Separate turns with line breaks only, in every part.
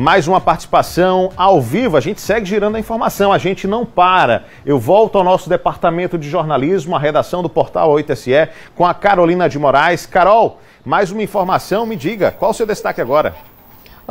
mais uma participação ao vivo. A gente segue girando a informação, a gente não para. Eu volto ao nosso departamento de jornalismo, a redação do portal 8SE, com a Carolina de Moraes. Carol, mais uma informação, me diga, qual o seu destaque agora?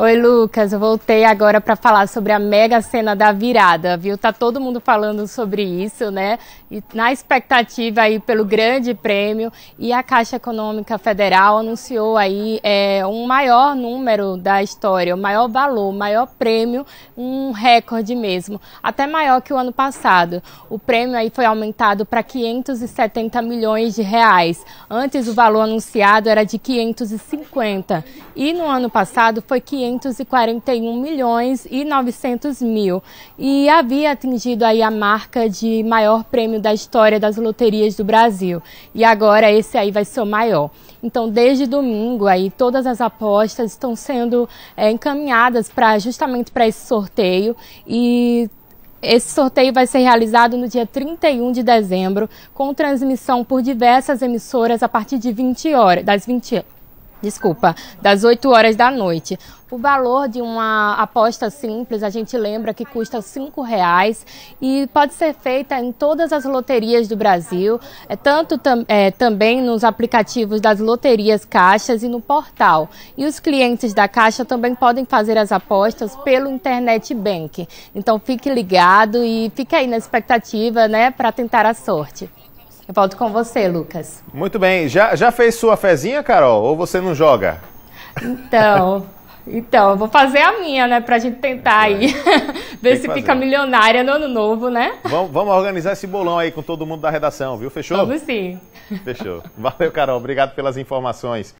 Oi, Lucas. Eu voltei agora para falar sobre a mega cena da virada, viu? Tá todo mundo falando sobre isso, né? E na expectativa aí pelo Grande Prêmio e a Caixa Econômica Federal anunciou aí é, um maior número da história, o maior valor, o maior prêmio, um recorde mesmo, até maior que o ano passado. O prêmio aí foi aumentado para 570 milhões de reais. Antes o valor anunciado era de 550 e no ano passado foi 500 241 milhões e 900 mil e havia atingido aí a marca de maior prêmio da história das loterias do Brasil. E agora esse aí vai ser o maior. Então, desde domingo aí todas as apostas estão sendo é, encaminhadas para justamente para esse sorteio e esse sorteio vai ser realizado no dia 31 de dezembro, com transmissão por diversas emissoras a partir de 20 horas, das 20 horas desculpa, das 8 horas da noite. O valor de uma aposta simples, a gente lembra que custa R$ reais e pode ser feita em todas as loterias do Brasil, é tanto tam, é, também nos aplicativos das loterias Caixas e no portal. E os clientes da Caixa também podem fazer as apostas pelo Internet Bank. Então fique ligado e fique aí na expectativa, né, para tentar a sorte. Eu volto com você, Lucas.
Muito bem. Já, já fez sua fezinha, Carol? Ou você não joga?
Então. Então, vou fazer a minha, né? Pra gente tentar é, aí. Ver se fica milionária no ano novo, né?
Vamos, vamos, organizar esse bolão aí com todo mundo da redação, viu? Fechou? Vamos sim. Fechou. Valeu, Carol. Obrigado pelas informações.